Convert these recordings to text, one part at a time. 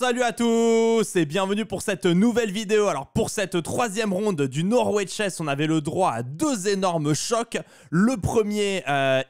Salut à tous et bienvenue pour cette nouvelle vidéo. Alors pour cette troisième ronde du Norway Chess, on avait le droit à deux énormes chocs. Le premier, euh,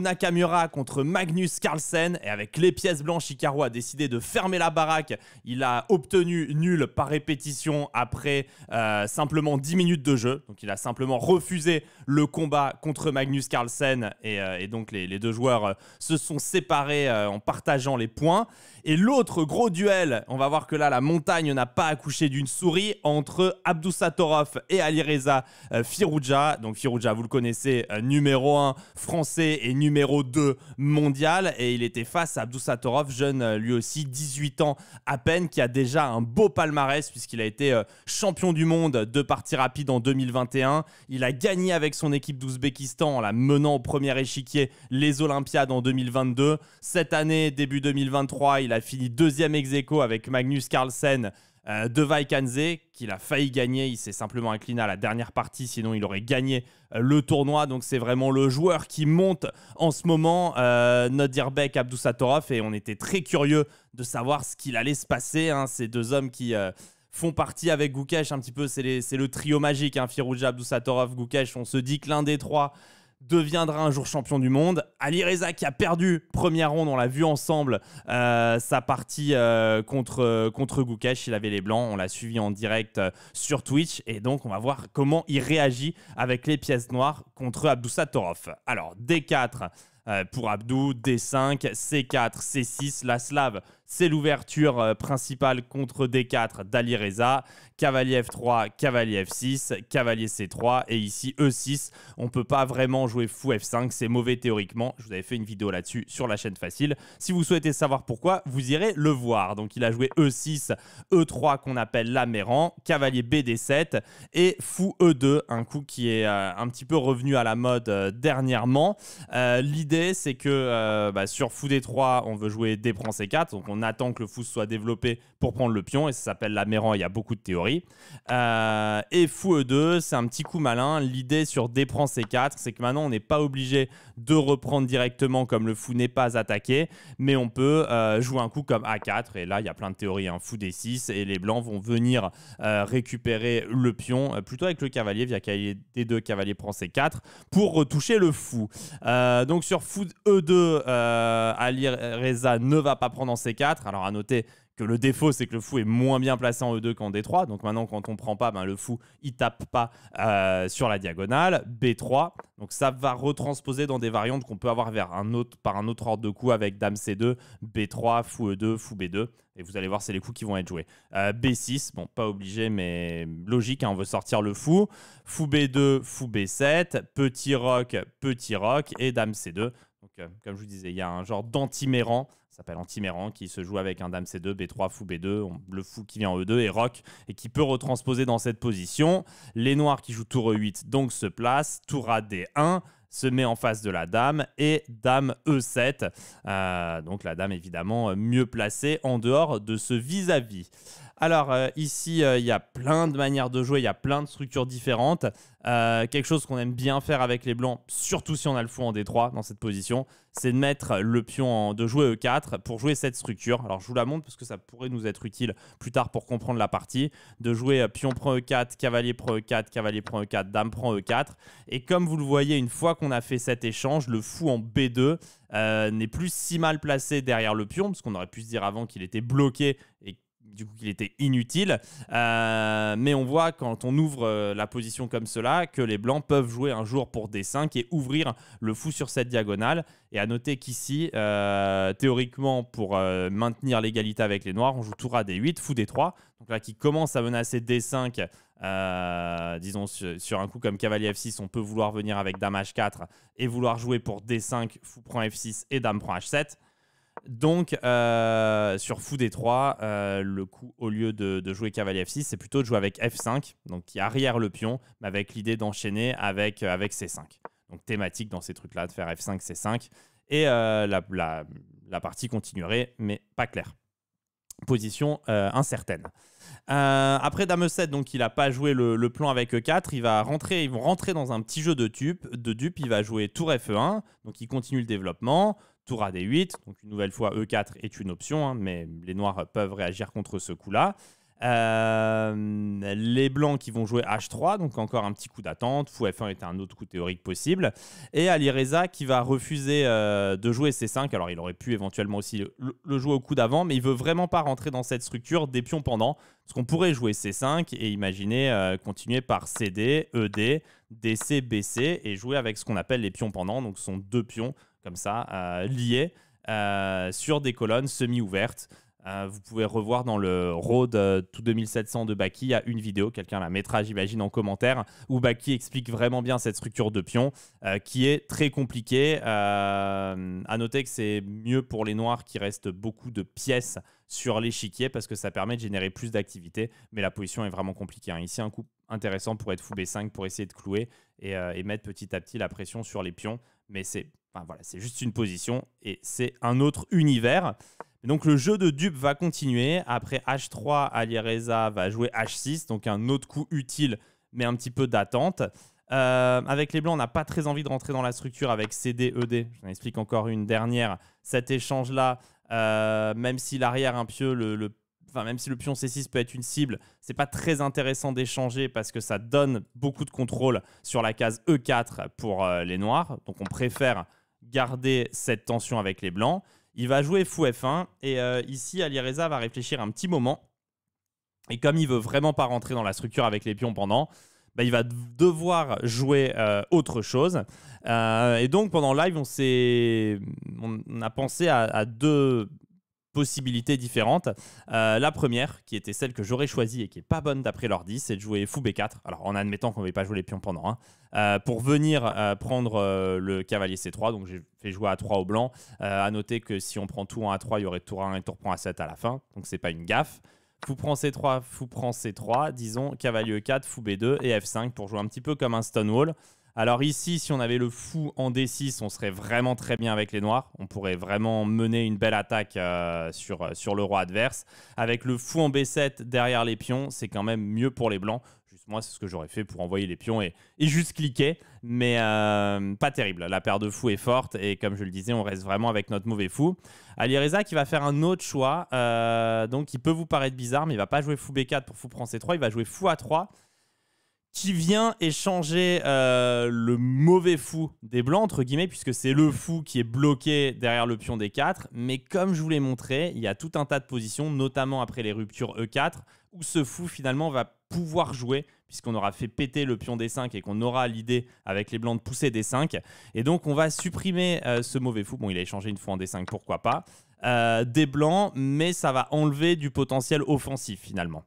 Nakamura contre Magnus Carlsen. Et avec les pièces blanches, Hikaru a décidé de fermer la baraque. Il a obtenu nul par répétition après euh, simplement 10 minutes de jeu. Donc il a simplement refusé le combat contre Magnus Carlsen. Et, euh, donc les, deux joueurs euh, se sont séparés en partageant les points. Et l'autre gros duel, on va voir que là, la montagne n'a pas accouché d'une souris entre Abdou Satorov et Alireza euh, Firouja. Donc Firouja, vous le connaissez, euh, numéro 1 français et numéro 2 mondial. Et il était face à Abdou Satorov jeune euh, lui aussi, 18 ans à peine, qui a déjà un beau palmarès puisqu'il a été champion du monde de partie rapide en 2021. Il a gagné avec son équipe d'Ouzbékistan en la menant au premier échiquier les Olympiades en 2022. Cette année, début 2023, il il a fini deuxième ex aequo avec Magnus Carlsen euh, de Vaikanze, qu'il a failli gagner. Il s'est simplement incliné à la dernière partie, sinon il aurait gagné euh, le tournoi. Donc c'est vraiment le joueur qui monte en ce moment, euh, Nodirbek Abdusatorov. Et on était très curieux de savoir ce qu'il allait se passer. Hein. ces deux hommes qui euh, font partie avec Gukesh un petit peu. C'est le trio magique, hein, Firouja, Abdusatorov, Gukesh. On se dit que l'un des trois deviendra un jour champion du monde. Ali Reza qui a perdu première ronde, on l'a vu ensemble, euh, sa partie euh, contre, euh, contre il avait les blancs, on l'a suivi en direct sur Twitch et donc on va voir comment il réagit avec les pièces noires contre Abdou Satorov Alors D4 pour Abdou, D5, C4, C6, la slave c'est l'ouverture euh, principale contre D4 d'Ali Reza, cavalier F3, cavalier F6, cavalier C3 et ici E6. On ne peut pas vraiment jouer fou F5, c'est mauvais théoriquement. Je vous avais fait une vidéo là-dessus sur la chaîne facile. Si vous souhaitez savoir pourquoi, vous irez le voir. Donc il a joué E6, E3 qu'on appelle l'amérant, cavalier BD7 et fou E2, un coup qui est euh, un petit peu revenu à la mode euh, dernièrement. L'idée c'est que bah, sur fou D3, on veut jouer D prend C4, donc on attend que le fou soit développé pour prendre le pion, et ça s'appelle l'amérant, il y a beaucoup de théories. Euh, et fou E2, c'est un petit coup malin. L'idée sur prend C4, c'est que maintenant, on n'est pas obligé de reprendre directement comme le fou n'est pas attaqué, mais on peut euh, jouer un coup comme A4, et là, il y a plein de théories, un hein. fou D6, et les blancs vont venir euh, récupérer le pion, plutôt avec le cavalier, via cavalier D2, cavalier prend C4, pour retoucher le fou. donc sur fou E2, Ali Reza ne va pas prendre en C4, alors à noter que le défaut, c'est que le fou est moins bien placé en E2 qu'en D3. Donc maintenant, quand on prend pas, ben, le fou, il tape pas euh, sur la diagonale. B3. Donc ça va retransposer dans des variantes qu'on peut avoir vers un autre, par un autre ordre de coup avec Dame C2, B3, fou E2, fou B2. Et vous allez voir, c'est les coups qui vont être joués. Euh, B6, bon, pas obligé, mais logique, hein, on veut sortir le fou. Fou B2, fou B7, petit rock, petit rock. et Dame C2. Donc, euh, comme je vous disais, il y a un genre d'antiméran s'appelle Antiméran, qui se joue avec un Dame C2, B3, Fou B2, le Fou qui vient en E2 et Roc, et qui peut retransposer dans cette position. Les Noirs qui jouent Tour E8, donc se placent, Tour A D1, se met en face de la dame et dame E7. Euh, donc la dame évidemment mieux placée en dehors de ce vis-à-vis. vis à vis alors euh, ici, euh, il y a plein de manières de jouer, il y a plein de structures différentes. Euh, quelque chose qu'on aime bien faire avec les blancs, surtout si on a le fou en D3 dans cette position, c'est de mettre le pion, en, de jouer E4 pour jouer cette structure. Alors je vous la montre parce que ça pourrait nous être utile plus tard pour comprendre la partie. De jouer pion prend E4, cavalier prend E4, cavalier prend E4, dame prend E4. Et comme vous le voyez, une fois qu'on a fait cet échange, le fou en B2 n'est plus si mal placé derrière le pion, parce qu'on aurait pu se dire avant qu'il était bloqué et du coup qu'il était inutile. Euh, mais on voit quand on ouvre euh, la position comme cela que les Blancs peuvent jouer un jour pour d 5 et ouvrir le fou sur cette diagonale. Et à noter qu'ici, euh, théoriquement, pour maintenir l'égalité avec les Noirs, on joue tour à d 8, fou d 3. Donc là, qui commence à menacer D5, disons sur, un coup comme cavalier F6, on peut vouloir venir avec dame H4 et vouloir jouer pour D5, fou prend F6 et dame prend H7. Donc, euh, sur fou des 3, euh, le coup, au lieu de, jouer cavalier F6, c'est plutôt de jouer avec F5, donc qui arrière le pion, mais avec l'idée d'enchaîner avec, euh, avec C5. Donc, thématique dans ces trucs-là, de faire F5, C5. Et la, partie continuerait, mais pas claire. Position incertaine. après Dame 7, donc il n'a pas joué le, le, plan avec E4, il va rentrer, ils vont rentrer dans un petit jeu de, tube, de dupe, il va jouer Tour F1, donc il continue le développement tour à D8. Donc une nouvelle fois, E4 est une option, hein, mais les noirs peuvent réagir contre ce coup-là. Euh, les blancs qui vont jouer H3, donc encore un petit coup d'attente. Fou F1 est un autre coup théorique possible. Et Alireza qui va refuser euh, de jouer C5. Alors il aurait pu éventuellement aussi le, jouer au coup d'avant, mais il veut vraiment pas rentrer dans cette structure des pions pendant. Parce qu'on pourrait jouer C5 et imaginer euh, continuer par CD, ED, DC, BC et jouer avec ce qu'on appelle les pions pendant. Donc ce sont deux pions comme ça, euh, lié euh, sur des colonnes semi-ouvertes. Euh, vous pouvez revoir dans le road tout 2700 de Baki, il a une vidéo, quelqu'un la mettra j'imagine en commentaire, où Baki explique vraiment bien cette structure de pions qui est très compliquée. à noter que c'est mieux pour les noirs qui restent beaucoup de pièces sur l'échiquier parce que ça permet de générer plus d'activité, mais la position est vraiment compliquée. Hein. Ici un coup intéressant pour être fou B5 pour essayer de clouer et mettre petit à petit la pression sur les pions, mais c'est voilà, c'est juste une position et c'est un autre univers. Donc le jeu de dupe va continuer. Après H3, Alireza va jouer H6, donc un autre coup utile, mais un petit peu d'attente. Euh, avec les blancs, on n'a pas très envie de rentrer dans la structure avec CD, ED. Je explique encore une dernière. Cet échange-là, euh, même si l'arrière un pieu, Enfin, même si le pion C6 peut être une cible, c'est pas très intéressant d'échanger parce que ça donne beaucoup de contrôle sur la case E4 pour euh, les noirs. Donc on préfère garder cette tension avec les Blancs. Il va jouer fou F1 et euh, ici, Alireza va réfléchir un petit moment. Et comme il veut vraiment pas rentrer dans la structure avec les pions pendant, bah, il va devoir jouer euh, autre chose. Euh, et donc pendant live, on, on a pensé à deux, possibilités différentes. Euh, la première, qui était celle que j'aurais choisie et qui est pas bonne d'après l'ordi, c'est de jouer fou B4. Alors en admettant qu'on ne pas jouer les pions pendant, hein, euh, pour venir euh, prendre le cavalier C3. Donc j'ai fait jouer A3 au blanc. à noter que si on prend tout en A3, il y aurait tour 1 et tour prend A7 à la fin. Donc c'est pas une gaffe. Fou prend C3, fou prend C3, disons cavalier E4, fou B2 et F5 pour jouer un petit peu comme un Stonewall. Alors ici, si on avait le fou en D6, on serait vraiment très bien avec les noirs. On pourrait vraiment mener une belle attaque euh, sur, euh, sur le roi adverse. Avec le fou en B7 derrière les pions, c'est quand même mieux pour les blancs. Juste moi, c'est ce que j'aurais fait pour envoyer les pions et, et juste cliquer. Mais euh, pas terrible. La paire de fous est forte. Et comme je le disais, on reste vraiment avec notre mauvais fou. Ali qui va faire un autre choix. donc il peut vous paraître bizarre, mais il va pas jouer fou B4 pour fou prendre C3. Il va jouer fou A3 qui vient échanger euh, le mauvais fou des blancs, entre guillemets, puisque c'est le fou qui est bloqué derrière le pion des 4. Mais comme je vous l'ai montré, il y a tout un tas de positions, notamment après les ruptures E4, où ce fou finalement va pouvoir jouer, puisqu'on aura fait péter le pion des 5 et qu'on aura l'idée avec les blancs de pousser des 5. Et donc on va supprimer euh, ce mauvais fou. Bon, il a échangé une fois en D5, pourquoi pas. Euh, des blancs, mais ça va enlever du potentiel offensif finalement.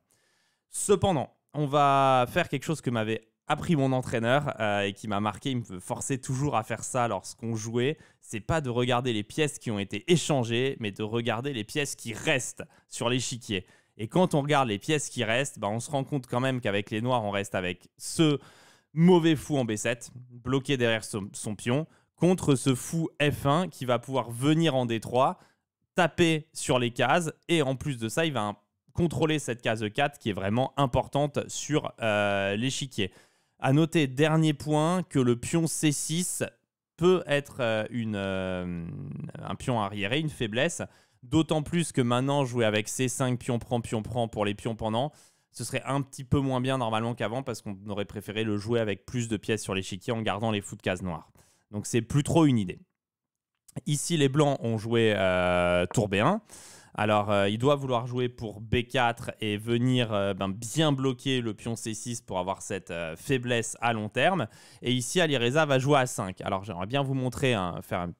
Cependant, on va faire quelque chose que m'avait appris mon entraîneur euh, et qui m'a marqué, il me forçait toujours à faire ça lorsqu'on jouait, c'est pas de regarder les pièces qui ont été échangées, mais de regarder les pièces qui restent sur l'échiquier. Et quand on regarde les pièces qui restent, bah on se rend compte quand même qu'avec les noirs, on reste avec ce mauvais fou en B7, bloqué derrière son, pion, contre ce fou F1 qui va pouvoir venir en D3, taper sur les cases, et en plus de ça, il va un contrôler cette case 4 e qui est vraiment importante sur euh, l'échiquier. A noter, dernier point, que le pion C6 peut être euh, une, euh, un pion arriéré, une faiblesse. D'autant plus que maintenant, jouer avec C5, pion prend, pion prend pour les pions pendant, ce serait un petit peu moins bien normalement qu'avant parce qu'on aurait préféré le jouer avec plus de pièces sur l'échiquier en gardant les fous de case noire. Donc c'est plus trop une idée. Ici, les blancs ont joué tour B1. Alors, euh, il doit vouloir jouer pour B4 et venir euh, ben, bien bloquer le pion C6 pour avoir cette euh, faiblesse à long terme. Et ici, Alireza va jouer à 5. Alors, j'aimerais bien vous montrer, hein, faire une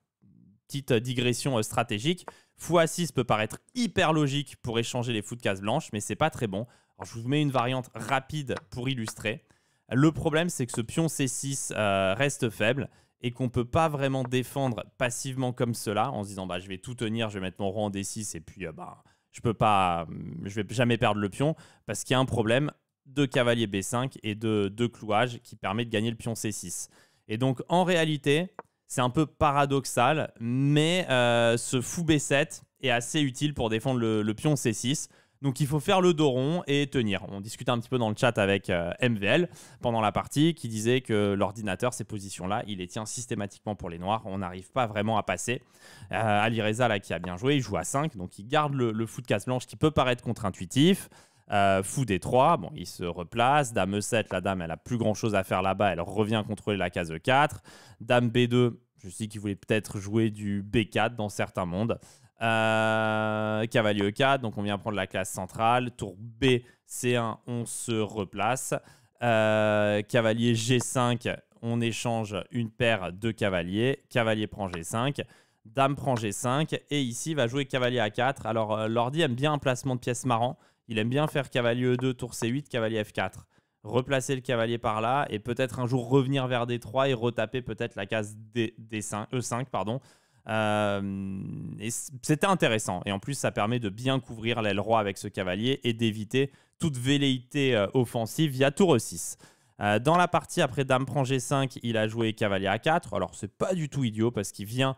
petite digression stratégique. Fou à 6 peut paraître hyper logique pour échanger les fous de case blanches, mais c'est pas très bon. Alors, je vous mets une variante rapide pour illustrer. Le problème, c'est que ce pion C6 reste faible et qu'on ne peut pas vraiment défendre passivement comme cela, en se disant bah, je vais tout tenir, je vais mettre mon rang en D6 et puis euh, bah, je peux pas, je vais jamais perdre le pion, parce qu'il y a un problème de cavalier B5 et de, clouage qui permet de gagner le pion C6. Et donc en réalité, c'est un peu paradoxal, mais euh, ce fou B7 est assez utile pour défendre le pion C6. Donc il faut faire le dos rond et tenir. On discutait un petit peu dans le chat avec euh, MVL pendant la partie qui disait que l'ordinateur, ces positions-là, il les tient systématiquement pour les noirs. On n'arrive pas vraiment à passer. Alireza, euh, Ali Reza, là, qui a bien joué, il joue à 5, donc il garde le, fou de case blanche qui peut paraître contre-intuitif. Euh, fou des 3, bon, il se replace. Dame E7, la dame, elle a plus grand chose à faire là-bas, elle revient contrôler la case 4. Dame B2, je sais qu'il voulait peut-être jouer du B4 dans certains mondes. Euh, cavalier E4, donc on vient prendre la classe centrale. Tour B, C1, on se replace. Euh, cavalier G5, on échange une paire de cavaliers. Cavalier prend G5. Dame prend G5. Et ici, va jouer cavalier A4. Alors, euh, l'ordi aime bien un placement de pièces marrant. Il aime bien faire cavalier E2, tour C8, cavalier F4. Replacer le cavalier par là et peut-être un jour revenir vers D3 et retaper peut-être la case D, 5 E5. Pardon. Euh, c'était intéressant. Et en plus, ça permet de bien couvrir l'aile roi avec ce cavalier et d'éviter toute velléité euh, offensive via tour e6. Euh, dans la partie après Dame prend G5, il a joué cavalier A4. Alors, c'est pas du tout idiot parce qu'il vient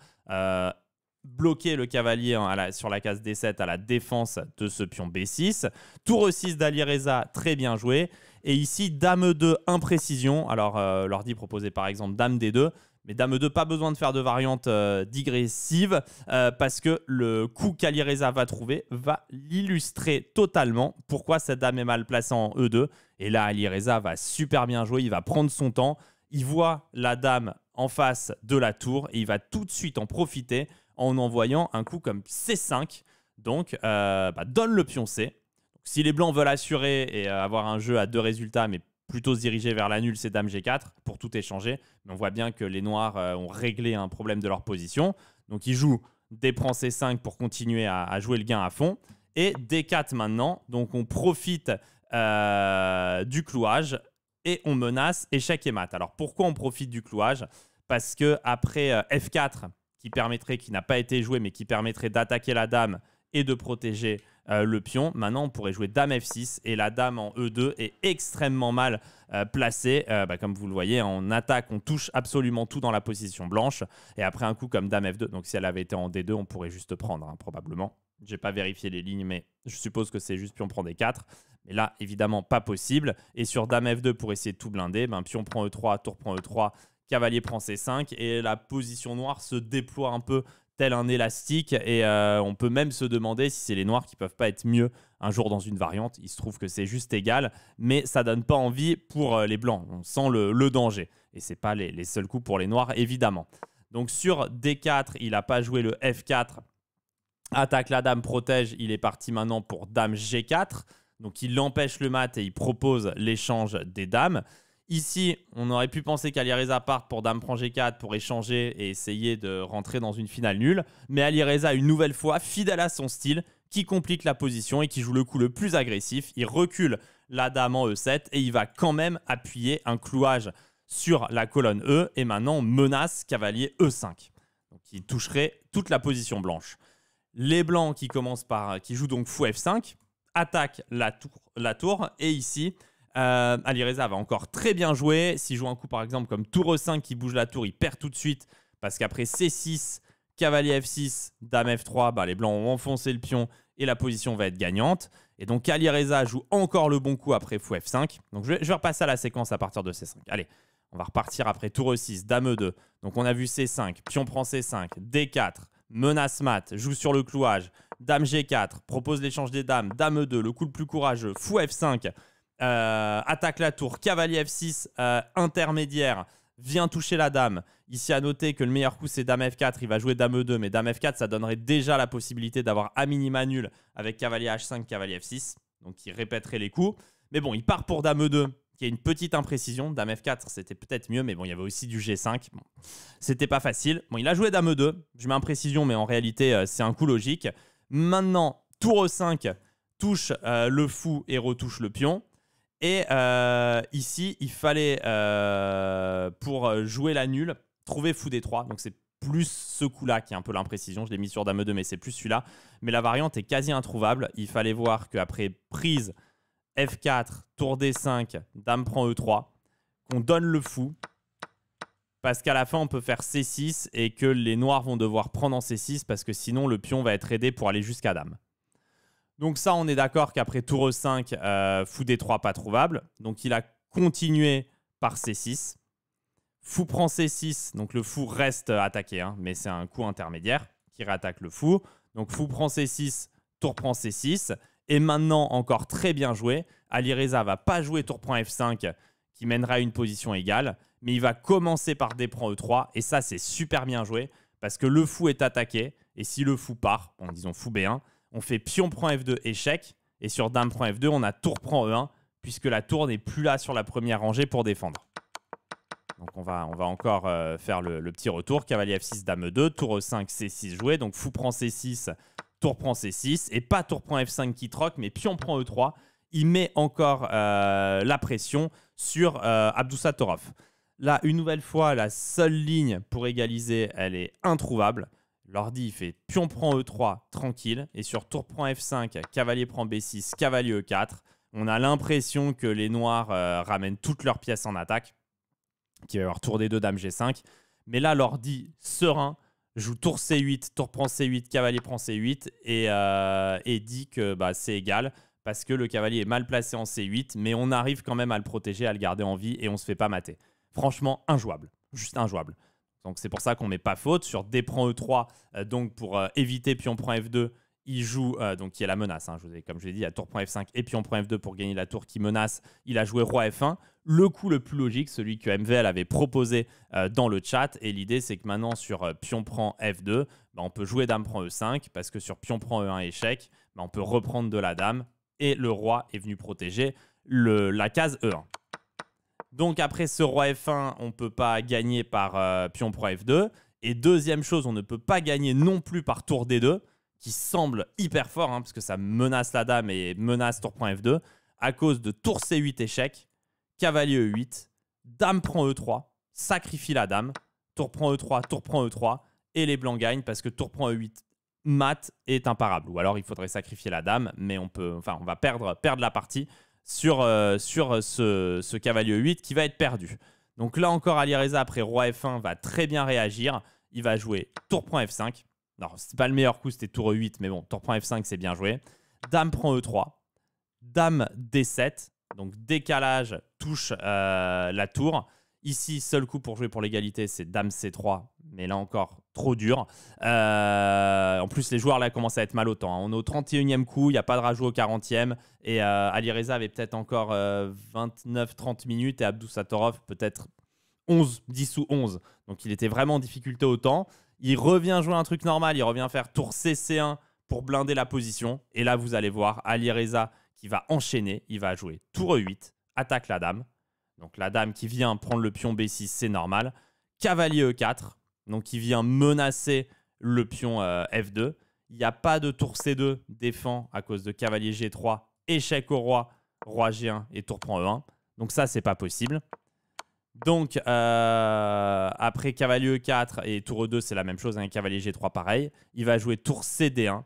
bloquer le cavalier sur la case D7 à la défense de ce pion B6. Tour E6 d'Alireza, très bien joué. Et ici, Dame 2, imprécision. Alors, l'ordi proposait par exemple Dame D2. Mais Dame 2, pas besoin de faire de variante euh, digressives euh, parce que le coup qu'Alireza va trouver va l'illustrer totalement pourquoi cette dame est mal placée en E2. Et là, Alireza va super bien jouer, il va prendre son temps, il voit la dame en face de la tour et il va tout de suite en profiter en envoyant un coup comme C5. Donc, euh, bah, donne le pion C. Donc, si les blancs veulent assurer et avoir un jeu à deux résultats, mais plutôt se diriger vers la nulle, c'est Dame G4 pour tout échanger. Mais on voit bien que les Noirs euh, ont réglé un problème de leur position. Donc ils jouent d prend C5 pour continuer à, jouer le gain à fond. Et D4 maintenant. Donc on profite euh, du clouage et on menace échec et mat. Alors pourquoi on profite du clouage Parce que après euh, F4, qui permettrait, qui n'a pas été joué, mais qui permettrait d'attaquer la dame et de protéger euh, le pion. Maintenant, on pourrait jouer dame f6 et la dame en e2 est extrêmement mal euh, placée. Euh, bah, comme vous le voyez, on attaque, on touche absolument tout dans la position blanche. Et après un coup comme dame f2, donc si elle avait été en d2, on pourrait juste prendre, probablement. Hein, probablement. J'ai pas vérifié les lignes, mais je suppose que c'est juste pion prend d4. Mais là, évidemment, pas possible. Et sur dame f2, pour essayer de tout blinder, ben, pion prend e3, tour prend e3, cavalier prend c5. Et la position noire se déploie un peu tel un élastique. Et euh, on peut même se demander si c'est les noirs qui peuvent pas être mieux un jour dans une variante. Il se trouve que c'est juste égal, mais ça donne pas envie pour euh, les blancs. On sent le, danger. Et c'est pas les, seuls coups pour les noirs, évidemment. Donc sur D4, il n'a pas joué le F4. Attaque la dame, protège. Il est parti maintenant pour dame G4. Donc il empêche le mat et il propose l'échange des dames. Ici, on aurait pu penser qu'Alireza part pour Dame prend G4 pour échanger et essayer de rentrer dans une finale nulle. Mais Alireza, une nouvelle fois, fidèle à son style, qui complique la position et qui joue le coup le plus agressif. Il recule la dame en E7 et il va quand même appuyer un clouage sur la colonne E et maintenant menace cavalier E5. Donc il toucherait toute la position blanche. Les blancs qui commencent par qui jouent donc fou F5 attaquent la tour, la tour et ici euh, Ali Reza va encore très bien jouer. S'il joue un coup, par exemple, comme tour E5 qui bouge la tour, il perd tout de suite parce qu'après C6, cavalier F6, dame F3, bah, les blancs ont enfoncé le pion et la position va être gagnante. Et donc Ali joue encore le bon coup après fou F5. Donc je vais, je vais, repasser à la séquence à partir de C5. Allez, on va repartir après tour E6, dame E2. Donc on a vu C5, pion prend C5, D4, menace mat, joue sur le clouage, dame G4, propose l'échange des dames, dame E2, le coup le plus courageux, fou F5. Euh, attaque la tour, cavalier F6, euh, intermédiaire, vient toucher la dame. Ici, à noter que le meilleur coup, c'est dame F4. Il va jouer dame E2, mais dame F4, ça donnerait déjà la possibilité d'avoir à minima nul avec cavalier H5, cavalier F6. Donc, il répéterait les coups. Mais bon, il part pour dame E2, qui a une petite imprécision. Dame F4, c'était peut-être mieux, mais bon, il y avait aussi du G5. c'était pas facile. Bon, il a joué dame E2. Je mets imprécision, mais en réalité, euh, c'est un coup logique. Maintenant, tour E5 touche le fou et retouche le pion. Et euh, ici, il fallait, euh, pour jouer la nulle, trouver fou des 3. Donc c'est plus ce coup-là qui est un peu l'imprécision. Je l'ai mis sur Dame 2, mais c'est plus celui-là. Mais la variante est quasi introuvable. Il fallait voir qu'après prise F4, tour D5, Dame prend E3, qu'on donne le fou. Parce qu'à la fin, on peut faire C6 et que les noirs vont devoir prendre en C6 parce que sinon, le pion va être aidé pour aller jusqu'à Dame. Donc ça, on est d'accord qu'après tour e euh, 5 fou D3 pas trouvable. Donc il a continué par C6. Fou prend C6, donc le fou reste attaqué, hein, mais c'est un coup intermédiaire qui réattaque le fou. Donc fou prend C6, tour prend C6. Et maintenant, encore très bien joué, Alireza va pas jouer tour prend F5 qui mènera à une position égale, mais il va commencer par D prend E3. Et ça, c'est super bien joué parce que le fou est attaqué. Et si le fou part, en disant fou B1, on fait pion prend F2 échec, et sur dame prend F2, on a tour prend E1, puisque la tour n'est plus là sur la première rangée pour défendre. Donc on va, on va encore euh, faire le, petit retour. Cavalier F6, Dame 2, Tour E5, C6 joué. Donc fou prend C6, Tour prend C6. Et pas Tour prend F5 qui troque, mais Pion prend E3. Il met encore euh, la pression sur euh, Torov. Là, une nouvelle fois, la seule ligne pour égaliser, elle est introuvable. L'ordi, il fait pion prend E3, tranquille. Et sur tour prend F5, cavalier prend B6, cavalier E4. On a l'impression que les noirs euh, ramènent toutes leurs pièces en attaque. Qui va y tour des deux, dames G5. Mais là, l'ordi serein joue tour C8, tour prend C8, cavalier prend C8. Euh, et, dit que bah, c'est égal parce que le cavalier est mal placé en C8. Mais on arrive quand même à le protéger, à le garder en vie et on se fait pas mater. Franchement, injouable. Juste injouable. Donc c'est pour ça qu'on n'est pas faute. Sur D prend E3, donc pour euh, éviter pion prend F2, il joue, donc euh, donc qui est la menace, hein. je vous comme je l'ai dit, à tour prend F5 et pion prend F2 pour gagner la tour qui menace, il a joué roi F1. Le coup le plus logique, celui que MVL avait proposé euh, dans le chat, et l'idée c'est que maintenant sur pion prend F2, on peut jouer dame prend E5, parce que sur pion prend E1 échec, bah, on peut reprendre de la dame, et le roi est venu protéger la case E1. Donc après ce roi F1, on ne peut pas gagner par euh, pion prend F2. Et deuxième chose, on ne peut pas gagner non plus par tour D2, qui semble hyper fort, hein, parce que ça menace la dame et menace tour prend F2, à cause de tour C8 échec, cavalier E8, dame prend E3, sacrifie la dame, tour prend E3, tour prend E3, et les blancs gagnent parce que tour prend E8 mat est imparable. Ou alors il faudrait sacrifier la dame, mais on peut, enfin on va perdre, perdre la partie sur, euh, sur euh, ce, ce, cavalier 8 qui va être perdu. Donc là encore, Alireza après roi F1 va très bien réagir. Il va jouer tour prend F5. Non, c'est pas le meilleur coup, c'était tour E8, mais bon, tour prend F5, c'est bien joué. Dame prend E3. Dame D7. Donc décalage touche euh, la tour. Ici, seul coup pour jouer pour l'égalité, c'est Dame C3, mais là encore, trop dur. Euh, en plus, les joueurs là commencent à être mal au temps. Hein. On est au 31e coup, il n'y a pas de rajout au 40e. Et euh, Ali Reza avait peut-être encore 29-30 euh, minutes et Abdou Satorov peut-être 11, 10 ou 11. Donc il était vraiment en difficulté au temps. Il revient jouer un truc normal, il revient faire tour c 1 pour blinder la position. Et là, vous allez voir Ali Reza qui va enchaîner, il va jouer tour E8, attaque la dame, donc la dame qui vient prendre le pion B6, c'est normal. Cavalier E4, donc qui vient menacer le pion euh, F2. Il n'y a pas de tour C2 défend à cause de cavalier G3, échec au roi, roi G1 et tour prend E1. Donc ça, c'est pas possible. Donc euh, après cavalier E4 et tour E2, c'est la même chose, un hein, cavalier G3 pareil. Il va jouer tour CD1.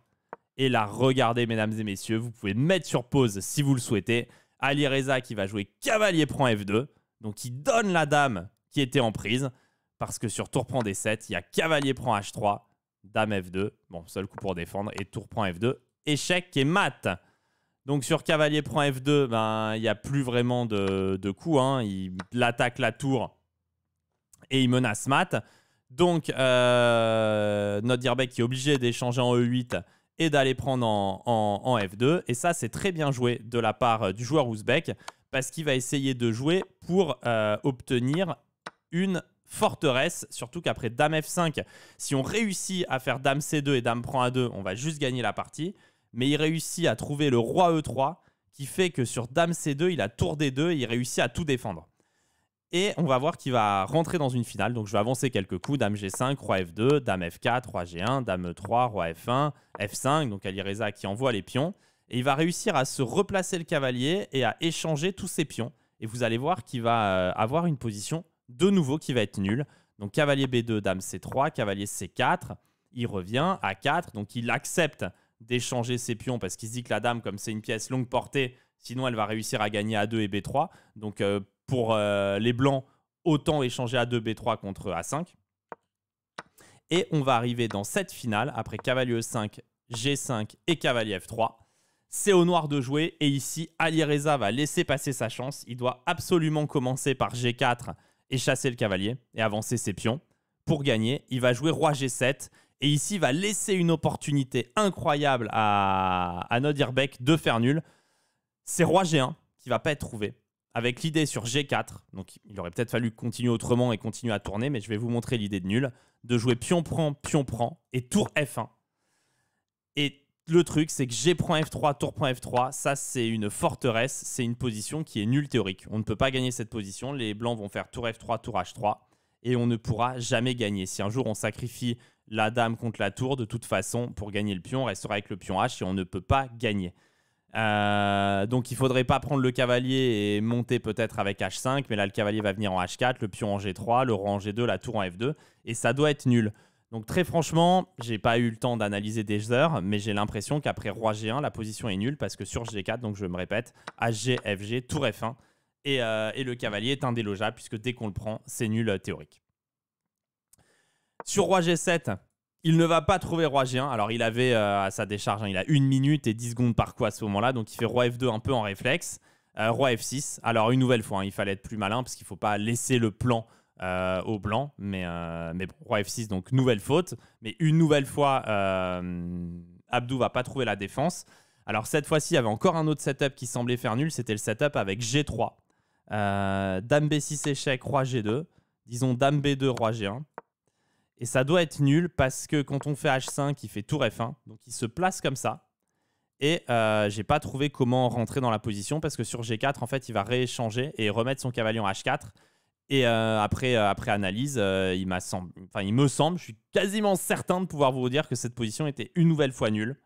Et là, regardez, mesdames et messieurs, vous pouvez mettre sur pause si vous le souhaitez. Ali Reza qui va jouer cavalier prend F2. Donc il donne la dame qui était en prise. Parce que sur tour prend D7, il y a cavalier prend H3, dame F2. Bon, seul coup pour défendre. Et tour prend F2. Échec et mat. Donc sur cavalier prend F2, ben il n'y a plus vraiment de, coup. Hein. Il attaque la tour et il menace mat. Donc, euh, notre Dirbeck qui est obligé d'échanger en E8 et d'aller prendre en, F2. Et ça, c'est très bien joué de la part euh, du joueur ouzbek parce qu'il va essayer de jouer pour euh, obtenir une forteresse, surtout qu'après Dame F5, si on réussit à faire Dame C2 et Dame prend A2, on va juste gagner la partie. Mais il réussit à trouver le Roi E3 qui fait que sur Dame C2, il a Tour D2 et il réussit à tout défendre. Et on va voir qu'il va rentrer dans une finale. Donc je vais avancer quelques coups. Dame G5, Roi F2, Dame F4, Roi G1, Dame E3, Roi F1, F5. Donc Ali qui envoie les pions. Et il va réussir à se replacer le cavalier et à échanger tous ses pions. Et vous allez voir qu'il va euh, avoir une position de nouveau qui va être nulle. Donc cavalier B2, Dame C3, cavalier C4. Il revient à 4. Donc il accepte d'échanger ses pions parce qu'il se dit que la dame, comme c'est une pièce longue portée, sinon elle va réussir à gagner A2 et B3. Donc euh, pour euh, les Blancs, autant échanger A2, B3 contre A5. Et on va arriver dans cette finale, après cavalier E5, G5 et cavalier F3. C'est au noir de jouer, et ici, Ali Reza va laisser passer sa chance. Il doit absolument commencer par G4 et chasser le cavalier, et avancer ses pions. Pour gagner, il va jouer roi G7, et ici, il va laisser une opportunité incroyable à, à Nodirbek de faire nul. C'est roi G1 qui va pas être trouvé avec l'idée sur G4, donc il aurait peut-être fallu continuer autrement et continuer à tourner, mais je vais vous montrer l'idée de nul, de jouer pion prend, pion prend et tour F1. Et le truc, c'est que G prend F3, tour prend F3, ça c'est une forteresse, c'est une position qui est nulle théorique. On ne peut pas gagner cette position, les blancs vont faire tour F3, tour H3, et on ne pourra jamais gagner. Si un jour on sacrifie la dame contre la tour, de toute façon, pour gagner le pion, on restera avec le pion H et on ne peut pas gagner. Euh, donc il faudrait pas prendre le cavalier et monter peut-être avec H5, mais là le cavalier va venir en H4, le pion en G3, le roi en G2, la tour en F2, et ça doit être nul. Donc très franchement, j'ai pas eu le temps d'analyser des heures, mais j'ai l'impression qu'après roi G1, la position est nulle parce que sur G4, donc je me répète, HG, FG, tour F1, et, euh, et le cavalier est indélogeable puisque dès qu'on le prend, c'est nul euh, théorique. Sur roi G7, il ne va pas trouver roi G1. Alors, il avait euh, à sa décharge, hein, il a 1 minute et 10 secondes par coup à ce moment-là. Donc, il fait roi F2 un peu en réflexe. Euh, roi F6. Alors, une nouvelle fois, hein, il fallait être plus malin parce qu'il ne faut pas laisser le plan euh, au blanc. Mais, mais roi F6, donc nouvelle faute. Mais une nouvelle fois, Abdou va pas trouver la défense. Alors, cette fois-ci, il y avait encore un autre setup qui semblait faire nul. C'était le setup avec G3. dame B6 échec, roi G2. Disons dame B2, roi G1. Et ça doit être nul parce que quand on fait H5, il fait tour F1. Donc il se place comme ça. Et euh, j'ai pas trouvé comment rentrer dans la position parce que sur G4, en fait, il va rééchanger et remettre son cavalier en H4. Et euh, après, euh, après analyse, il, enfin, il me semble, je suis quasiment certain de pouvoir vous dire que cette position était une nouvelle fois nulle.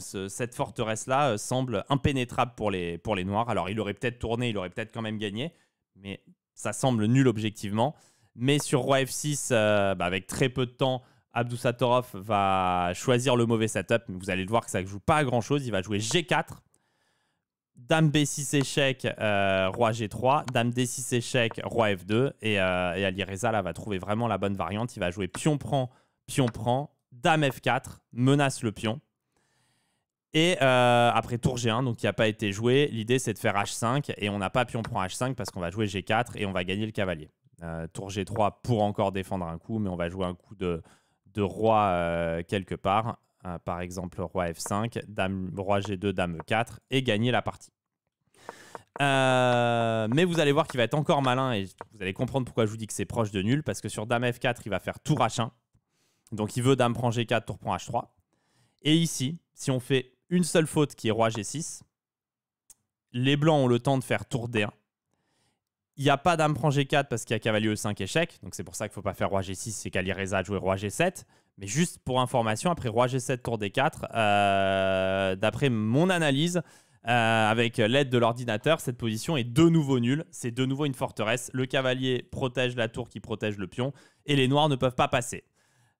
cette forteresse-là semble impénétrable pour les, pour les Noirs. Alors, il aurait peut-être tourné, il aurait peut-être quand même gagné, mais ça semble nul objectivement. Mais sur Roi F6, euh, bah, avec très peu de temps, Abdou va choisir le mauvais setup. Vous allez le voir que ça ne joue pas à grand chose. Il va jouer G4. Dame B6 euh, échec, Roi G3. Dame D6 échec, Roi F2. Et, euh, Ali Reza va trouver vraiment la bonne variante. Il va jouer Pion prend, Pion prend. Dame F4, menace le pion. Et après tour G1, donc qui n'a pas été joué, l'idée c'est de faire H5 et on n'a pas pion prend H5 parce qu'on va jouer G4 et on va gagner le cavalier. Euh, tour G3 pour encore défendre un coup, mais on va jouer un coup de, de roi euh, quelque part. Euh, par exemple, roi F5, dame, roi G2, dame E4, et gagner la partie. mais vous allez voir qu'il va être encore malin et vous allez comprendre pourquoi je vous dis que c'est proche de nul. Parce que sur Dame F4, il va faire tour H1. Donc il veut Dame prend G4, tour prend H3. Et ici, si on fait une seule faute qui est Roi G6, les blancs ont le temps de faire tour D1. Il n'y a pas d'âme prend G4 parce qu'il y a cavalier E5 échec. Donc c'est pour ça qu'il ne faut pas faire roi G6, c'est qu'Ali Reza a joué roi G7. Mais juste pour information, après roi G7, tour D4, d'après mon analyse, euh, avec l'aide de l'ordinateur, cette position est de nouveau nulle. C'est de nouveau une forteresse. Le cavalier protège la tour qui protège le pion et les noirs ne peuvent pas passer.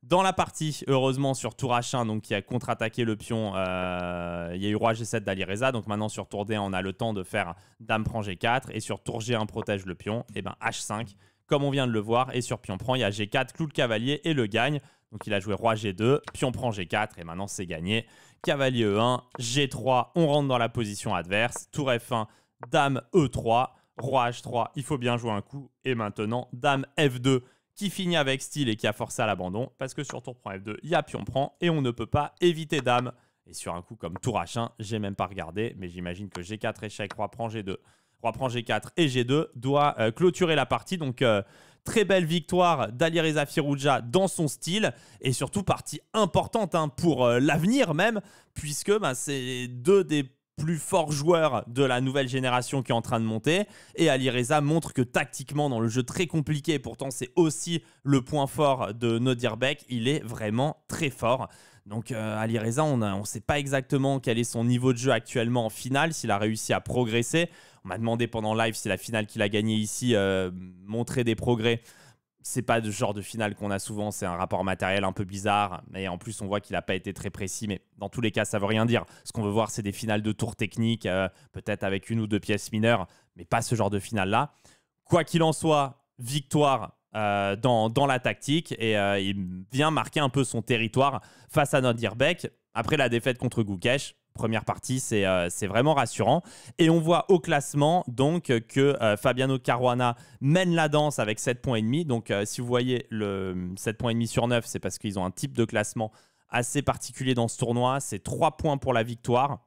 Dans la partie, heureusement, sur tour H1, donc, qui a contre-attaqué le pion, euh, il y a eu roi G7 d'Alireza. Donc maintenant, sur tour D, on a le temps de faire dame prend G4. Et sur tour G1, protège le pion. Et eh ben H5, comme on vient de le voir. Et sur pion prend, il y a G4, clou le cavalier et le gagne. Donc il a joué roi G2, pion prend G4. Et maintenant, c'est gagné. Cavalier E1, G3, on rentre dans la position adverse. Tour F1, dame E3, roi H3, il faut bien jouer un coup. Et maintenant, dame F2 qui finit avec style et qui a forcé à l'abandon, parce que sur tour prend F2, il y a pion prend, et on ne peut pas éviter dame. Et sur un coup comme tour H1, j'ai même pas regardé, mais j'imagine que G4 échec, roi prend G2, roi prend G4 et G2 doit euh, clôturer la partie. Donc euh, très belle victoire d'Alireza Firouja dans son style et surtout partie importante hein, pour euh, l'avenir même, puisque bah, c'est deux des plus fort joueur de la nouvelle génération qui est en train de monter. Et Ali Reza montre que tactiquement, dans le jeu très compliqué, pourtant c'est aussi le point fort de Nodirbek, il est vraiment très fort. Donc euh, Ali Reza, on ne sait pas exactement quel est son niveau de jeu actuellement en finale, s'il a réussi à progresser. On m'a demandé pendant live si la finale qu'il a gagnée ici montrer euh, montrait des progrès c'est pas le genre de finale qu'on a souvent, c'est un rapport matériel un peu bizarre, mais en plus on voit qu'il n'a pas été très précis, mais dans tous les cas ça veut rien dire. Ce qu'on veut voir c'est des finales de tour technique, euh, peut-être avec une ou deux pièces mineures, mais pas ce genre de finale-là. Quoi qu'il en soit, victoire euh, dans, la tactique, et euh, il vient marquer un peu son territoire face à notre Après la défaite contre Goukesh, première partie, euh, c'est vraiment rassurant. Et on voit au classement donc que euh, Fabiano Caruana mène la danse avec 7,5 points et demi. Donc euh, si vous voyez le 7 mm, points et demi sur 9, c'est parce qu'ils ont un type de classement assez particulier dans ce tournoi. C'est 3 points pour la victoire,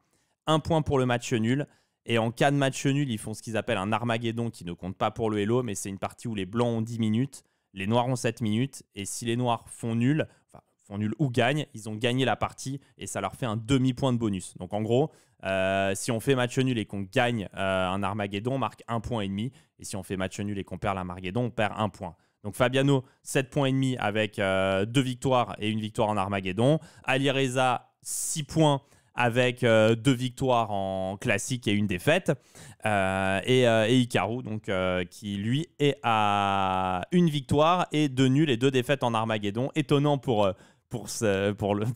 1 point pour le match nul. Et en cas de match nul, ils font ce qu'ils appellent un Armageddon qui ne compte pas pour le Hello, mais c'est une partie où les blancs ont 10 minutes, les noirs ont 7 minutes. Et si les noirs font nul, enfin, nul ou gagne ils ont gagné la partie et ça leur fait un demi-point de bonus. Donc en gros, euh, si on fait match nul et qu'on gagne euh, un Armageddon, on marque un point et demi. Et si on fait match nul et qu'on perd l'Armageddon, on perd un point. Donc Fabiano, 7 points et demi avec euh, deux victoires et une victoire en Armageddon. Ali Reza, 6 points avec deux victoires en classique et une défaite. et, donc, qui lui est à une victoire et deux nuls et deux défaites en Armageddon. Étonnant pour, pour, ce, pour, le,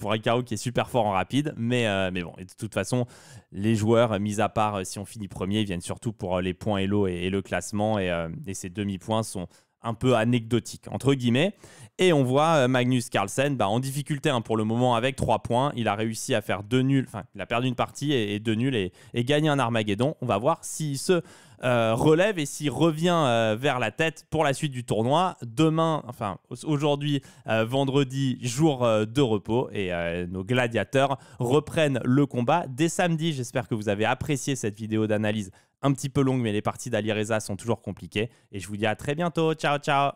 qui est super fort en rapide. Mais, euh, mais bon, de toute façon, les joueurs, mis à part euh, si on finit premier, ils viennent surtout pour euh, les points Elo et, le classement. Et, ces demi-points sont un peu anecdotiques, entre guillemets. Et on voit Magnus Carlsen bah, en difficulté hein, pour le moment avec 3 points. Il a réussi à faire deux nuls, enfin, il a perdu une partie et, 2 deux nuls et, et gagné un Armageddon. On va voir s'il se euh, relève et s'y revient euh, vers la tête pour la suite du tournoi. Demain, enfin aujourd'hui, euh, vendredi, jour de repos et nos gladiateurs reprennent le combat dès samedi. J'espère que vous avez apprécié cette vidéo d'analyse un petit peu longue, mais les parties d'Ali Reza sont toujours compliquées. Et je vous dis à très bientôt. Ciao, ciao